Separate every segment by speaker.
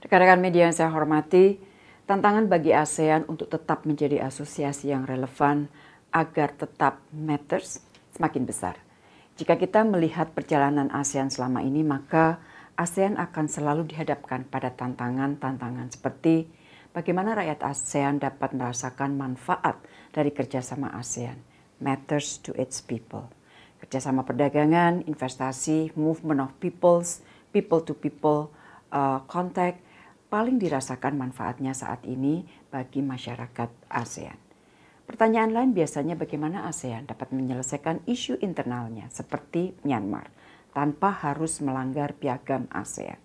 Speaker 1: Rekan-rekan media yang saya hormati, tantangan bagi ASEAN untuk tetap menjadi asosiasi yang relevan agar tetap matters semakin besar. Jika kita melihat perjalanan ASEAN selama ini, maka ASEAN akan selalu dihadapkan pada tantangan-tantangan seperti bagaimana rakyat ASEAN dapat merasakan manfaat dari kerjasama ASEAN, matters to its people. Kerjasama perdagangan, investasi, movement of peoples, people to people uh, contact, paling dirasakan manfaatnya saat ini bagi masyarakat ASEAN. Pertanyaan lain biasanya bagaimana ASEAN dapat menyelesaikan isu internalnya seperti Myanmar tanpa harus melanggar piagam ASEAN.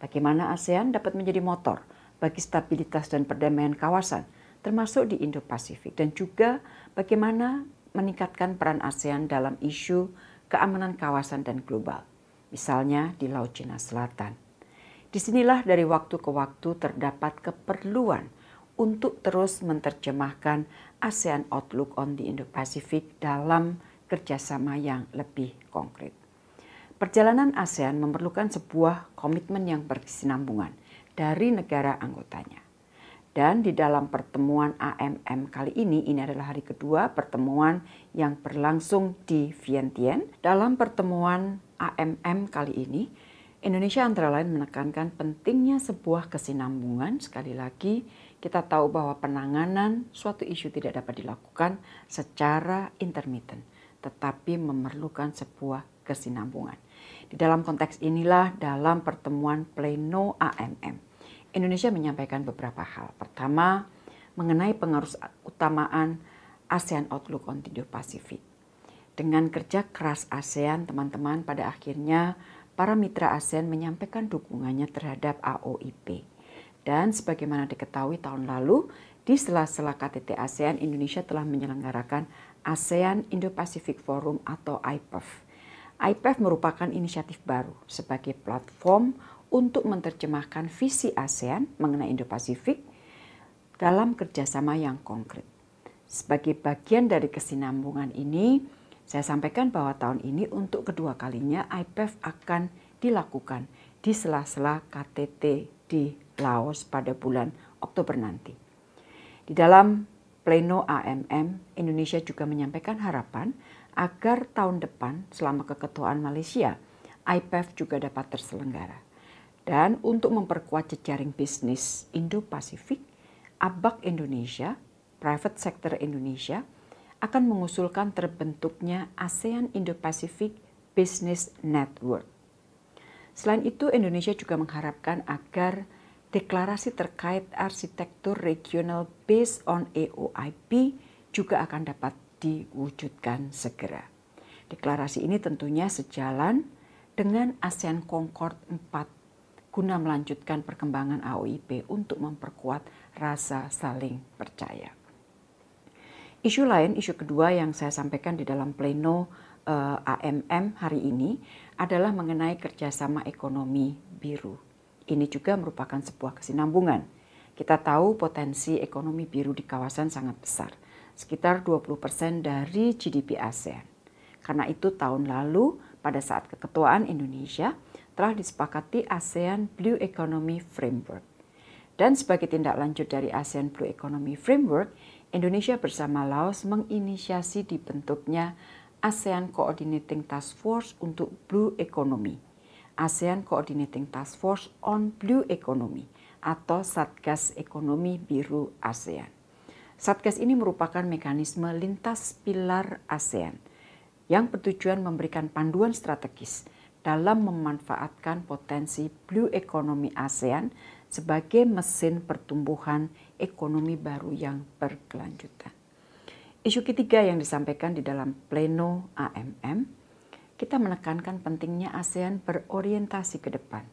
Speaker 1: Bagaimana ASEAN dapat menjadi motor bagi stabilitas dan perdamaian kawasan termasuk di Indo-Pasifik dan juga bagaimana meningkatkan peran ASEAN dalam isu keamanan kawasan dan global. Misalnya di Laut Cina Selatan. Disinilah dari waktu ke waktu terdapat keperluan untuk terus menerjemahkan ASEAN Outlook on the Indo-Pacific dalam kerjasama yang lebih konkret. Perjalanan ASEAN memerlukan sebuah komitmen yang berkesinambungan dari negara anggotanya. Dan di dalam pertemuan AMM kali ini, ini adalah hari kedua pertemuan yang berlangsung di Vientiane. Dalam pertemuan AMM kali ini, Indonesia antara lain menekankan pentingnya sebuah kesinambungan. Sekali lagi, kita tahu bahwa penanganan suatu isu tidak dapat dilakukan secara intermittent, tetapi memerlukan sebuah kesinambungan. Di dalam konteks inilah dalam pertemuan pleno AMM, Indonesia menyampaikan beberapa hal. Pertama, mengenai pengaruh utamaan ASEAN Outlook on Indo-Pasifik. Dengan kerja keras ASEAN, teman-teman pada akhirnya para mitra ASEAN menyampaikan dukungannya terhadap AOIP. Dan sebagaimana diketahui tahun lalu, di sela-sela KTT ASEAN, Indonesia telah menyelenggarakan ASEAN Indo-Pacific Forum atau IPEF. IPEF merupakan inisiatif baru sebagai platform untuk menerjemahkan visi ASEAN mengenai Indo-Pasifik dalam kerjasama yang konkret. Sebagai bagian dari kesinambungan ini, saya sampaikan bahwa tahun ini untuk kedua kalinya IPF akan dilakukan di sela-sela KTT di Laos pada bulan Oktober nanti. Di dalam pleno AMM, Indonesia juga menyampaikan harapan agar tahun depan selama keketuaan Malaysia, IPF juga dapat terselenggara. Dan untuk memperkuat jejaring bisnis Indo-Pasifik, ABAK Indonesia, Private Sector Indonesia, akan mengusulkan terbentuknya ASEAN Indo-Pacific Business Network. Selain itu, Indonesia juga mengharapkan agar deklarasi terkait arsitektur regional based on AOIP juga akan dapat diwujudkan segera. Deklarasi ini tentunya sejalan dengan ASEAN Concord 4 guna melanjutkan perkembangan AOIP untuk memperkuat rasa saling percaya. Isu lain, isu kedua yang saya sampaikan di dalam pleno uh, eh, AMM hari ini adalah mengenai kerjasama ekonomi biru. Ini juga merupakan sebuah kesinambungan. Kita tahu potensi ekonomi biru di kawasan sangat besar, sekitar 20% dari GDP ASEAN. Karena itu tahun lalu pada saat keketuaan Indonesia telah disepakati ASEAN Blue Economy Framework. Dan sebagai tindak lanjut dari ASEAN Blue Economy Framework, Indonesia bersama Laos menginisiasi dibentuknya ASEAN Coordinating Task Force untuk Blue Economy, ASEAN Coordinating Task Force on Blue Economy, atau Satgas Ekonomi Biru ASEAN. Satgas ini merupakan mekanisme lintas pilar ASEAN yang bertujuan memberikan panduan strategis dalam memanfaatkan potensi blue economy ASEAN sebagai mesin pertumbuhan ekonomi baru yang berkelanjutan. Isu ketiga yang disampaikan di dalam pleno AMM, kita menekankan pentingnya ASEAN berorientasi ke depan,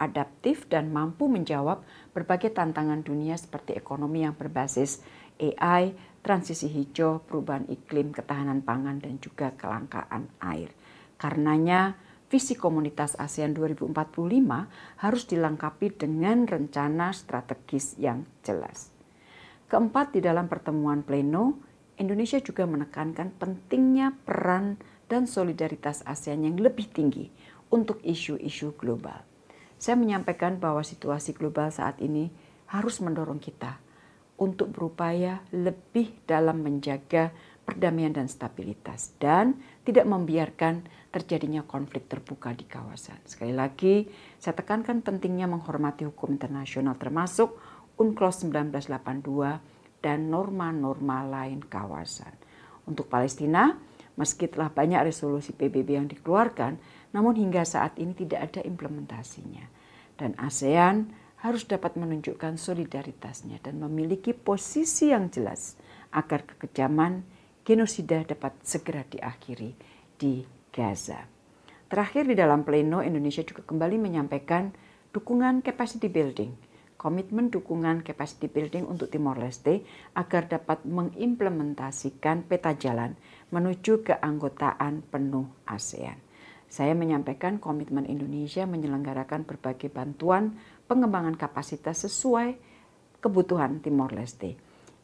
Speaker 1: adaptif dan mampu menjawab berbagai tantangan dunia seperti ekonomi yang berbasis AI, transisi hijau, perubahan iklim, ketahanan pangan, dan juga kelangkaan air. Karenanya, visi komunitas ASEAN 2045 harus dilengkapi dengan rencana strategis yang jelas. Keempat, di dalam pertemuan pleno, Indonesia juga menekankan pentingnya peran dan solidaritas ASEAN yang lebih tinggi untuk isu-isu global. Saya menyampaikan bahwa situasi global saat ini harus mendorong kita untuk berupaya lebih dalam menjaga perdamaian dan stabilitas dan tidak membiarkan terjadinya konflik terbuka di kawasan. Sekali lagi, saya tekankan pentingnya menghormati hukum internasional termasuk UNCLOS 1982 dan norma-norma lain kawasan. Untuk Palestina, meski telah banyak resolusi PBB yang dikeluarkan, namun hingga saat ini tidak ada implementasinya. Dan ASEAN harus dapat menunjukkan solidaritasnya dan memiliki posisi yang jelas agar kekejaman genosida dapat segera diakhiri di Gaza. Terakhir di dalam pleno Indonesia juga kembali menyampaikan dukungan capacity building, komitmen dukungan capacity building untuk Timor Leste agar dapat mengimplementasikan peta jalan menuju keanggotaan penuh ASEAN. Saya menyampaikan komitmen Indonesia menyelenggarakan berbagai bantuan pengembangan kapasitas sesuai kebutuhan Timor Leste.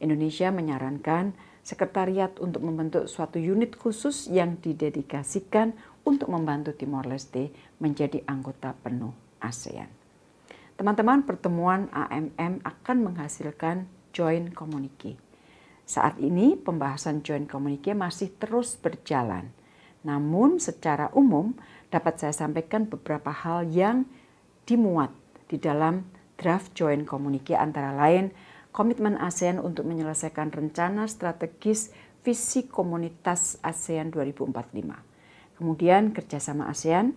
Speaker 1: Indonesia menyarankan sekretariat untuk membentuk suatu unit khusus yang didedikasikan untuk membantu Timor Leste menjadi anggota penuh ASEAN. Teman-teman, pertemuan AMM akan menghasilkan joint communique. Saat ini pembahasan joint communique masih terus berjalan. Namun secara umum dapat saya sampaikan beberapa hal yang dimuat di dalam draft joint communique antara lain komitmen ASEAN untuk menyelesaikan rencana strategis visi komunitas ASEAN 2045. Kemudian kerjasama ASEAN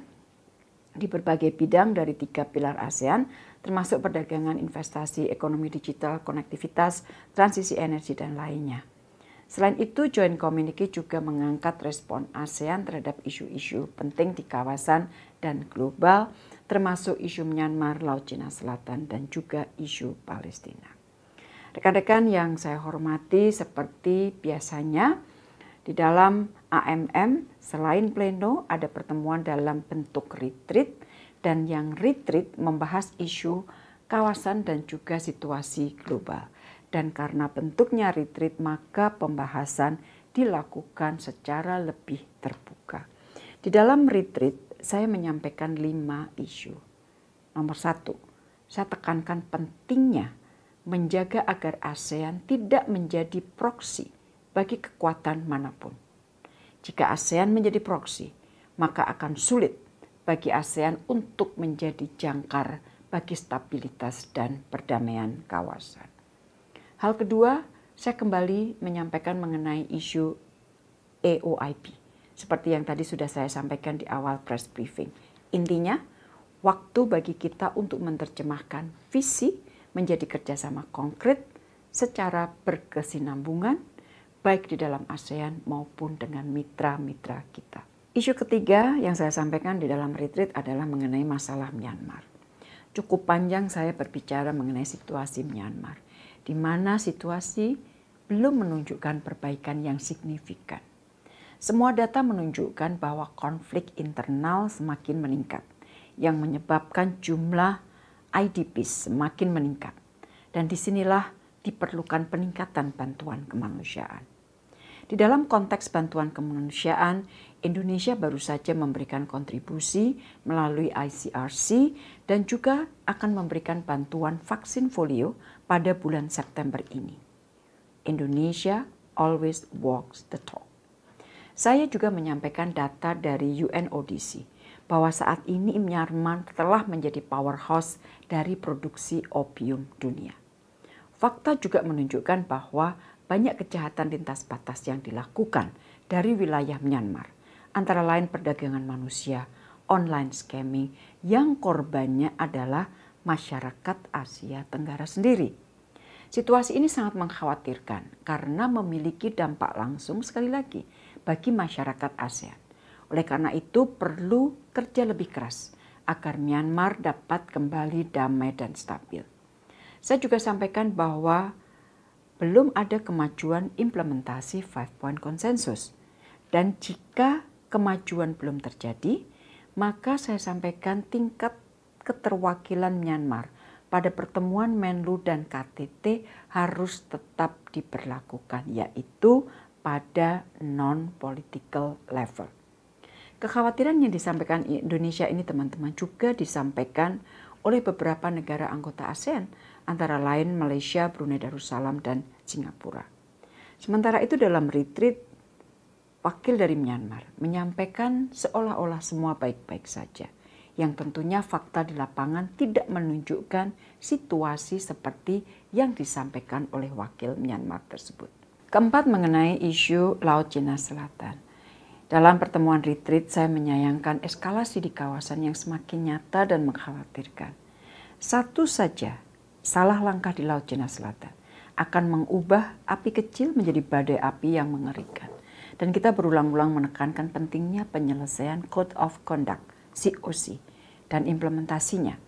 Speaker 1: di berbagai bidang dari tiga pilar ASEAN, termasuk perdagangan, investasi, ekonomi digital, konektivitas, transisi energi, dan lainnya. Selain itu, Joint Communique juga mengangkat respon ASEAN terhadap isu-isu penting di kawasan dan global, termasuk isu Myanmar, Laut Cina Selatan, dan juga isu Palestina. Rekan-rekan yang saya hormati seperti biasanya di dalam AMM selain pleno ada pertemuan dalam bentuk retreat dan yang retreat membahas isu kawasan dan juga situasi global. Dan karena bentuknya retreat maka pembahasan dilakukan secara lebih terbuka. Di dalam retreat saya menyampaikan lima isu. Nomor satu, saya tekankan pentingnya menjaga agar ASEAN tidak menjadi proksi bagi kekuatan manapun. Jika ASEAN menjadi proksi, maka akan sulit bagi ASEAN untuk menjadi jangkar bagi stabilitas dan perdamaian kawasan. Hal kedua, saya kembali menyampaikan mengenai isu AOIP. Seperti yang tadi sudah saya sampaikan di awal press briefing. Intinya, waktu bagi kita untuk menerjemahkan visi menjadi kerjasama konkret secara berkesinambungan, baik di dalam ASEAN maupun dengan mitra-mitra kita. Isu ketiga yang saya sampaikan di dalam retreat adalah mengenai masalah Myanmar. Cukup panjang saya berbicara mengenai situasi Myanmar, di mana situasi belum menunjukkan perbaikan yang signifikan. Semua data menunjukkan bahwa konflik internal semakin meningkat, yang menyebabkan jumlah IDPs semakin meningkat. Dan disinilah diperlukan peningkatan bantuan kemanusiaan. Di dalam konteks bantuan kemanusiaan, Indonesia baru saja memberikan kontribusi melalui ICRC dan juga akan memberikan bantuan vaksin folio pada bulan September ini. Indonesia always walks the talk. Saya juga menyampaikan data dari UNODC bahwa saat ini Myanmar telah menjadi powerhouse dari produksi opium dunia. Fakta juga menunjukkan bahwa banyak kejahatan lintas batas yang dilakukan dari wilayah Myanmar, antara lain perdagangan manusia, online scamming, yang korbannya adalah masyarakat Asia Tenggara sendiri. Situasi ini sangat mengkhawatirkan karena memiliki dampak langsung sekali lagi bagi masyarakat ASEAN. Oleh karena itu perlu kerja lebih keras agar Myanmar dapat kembali damai dan stabil. Saya juga sampaikan bahwa belum ada kemajuan implementasi Five Point Consensus. Dan jika kemajuan belum terjadi, maka saya sampaikan tingkat keterwakilan Myanmar pada pertemuan Menlu dan KTT harus tetap diberlakukan, yaitu pada non-political level. Kekhawatiran yang disampaikan Indonesia ini teman-teman juga disampaikan oleh beberapa negara anggota ASEAN, antara lain Malaysia, Brunei Darussalam, dan Singapura. Sementara itu dalam retreat, wakil dari Myanmar menyampaikan seolah-olah semua baik-baik saja, yang tentunya fakta di lapangan tidak menunjukkan situasi seperti yang disampaikan oleh wakil Myanmar tersebut. Keempat mengenai isu Laut Cina Selatan. Dalam pertemuan retreat, saya menyayangkan eskalasi di kawasan yang semakin nyata dan mengkhawatirkan. Satu saja, salah langkah di Laut Cina Selatan akan mengubah api kecil menjadi badai api yang mengerikan. Dan kita berulang-ulang menekankan pentingnya penyelesaian Code of Conduct, COC, dan implementasinya.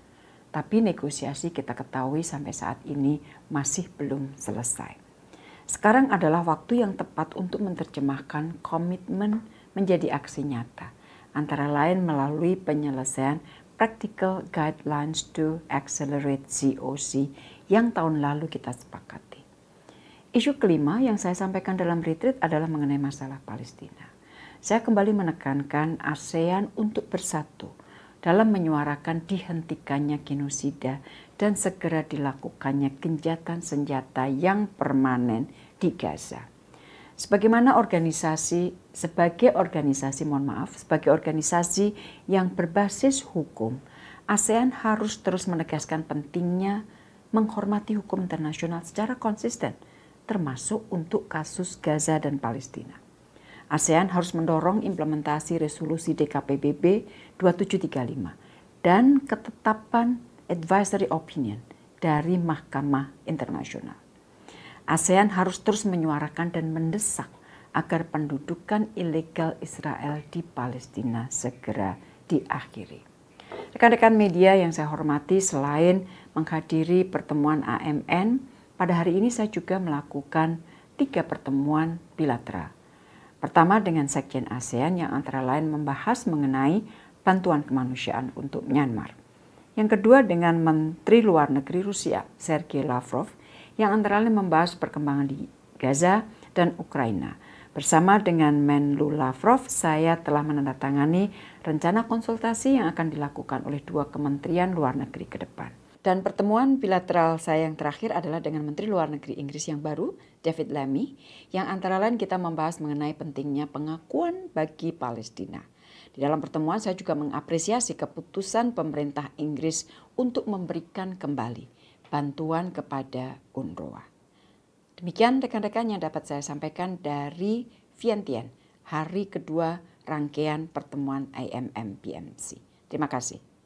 Speaker 1: Tapi negosiasi kita ketahui sampai saat ini masih belum selesai. Sekarang adalah waktu yang tepat untuk menerjemahkan komitmen menjadi aksi nyata, antara lain melalui penyelesaian Practical Guidelines to Accelerate COC yang tahun lalu kita sepakati. Isu kelima yang saya sampaikan dalam retreat adalah mengenai masalah Palestina. Saya kembali menekankan ASEAN untuk bersatu dalam menyuarakan dihentikannya genosida dan segera dilakukannya genjatan senjata yang permanen di Gaza sebagaimana organisasi sebagai organisasi mohon maaf sebagai organisasi yang berbasis hukum ASEAN harus terus menegaskan pentingnya menghormati hukum internasional secara konsisten termasuk untuk kasus Gaza dan Palestina. ASEAN harus mendorong implementasi resolusi DKPBB 2735 dan ketetapan advisory opinion dari Mahkamah Internasional. ASEAN harus terus menyuarakan dan mendesak agar pendudukan ilegal Israel di Palestina segera diakhiri. Rekan-rekan media yang saya hormati, selain menghadiri pertemuan AMN, pada hari ini saya juga melakukan tiga pertemuan bilateral. Pertama dengan Sekjen ASEAN yang antara lain membahas mengenai bantuan kemanusiaan untuk Myanmar. Yang kedua dengan Menteri Luar Negeri Rusia, Sergei Lavrov, yang antara lain membahas perkembangan di Gaza dan Ukraina. Bersama dengan Menlu Lavrov, saya telah menandatangani rencana konsultasi yang akan dilakukan oleh dua kementerian luar negeri ke depan. Dan pertemuan bilateral saya yang terakhir adalah dengan Menteri Luar Negeri Inggris yang baru, David Lammy, yang antara lain kita membahas mengenai pentingnya pengakuan bagi Palestina. Di dalam pertemuan saya juga mengapresiasi keputusan pemerintah Inggris untuk memberikan kembali bantuan kepada UNRWA. Demikian rekan-rekan yang dapat saya sampaikan dari Vientiane, hari kedua rangkaian pertemuan IMM PMC. Terima kasih.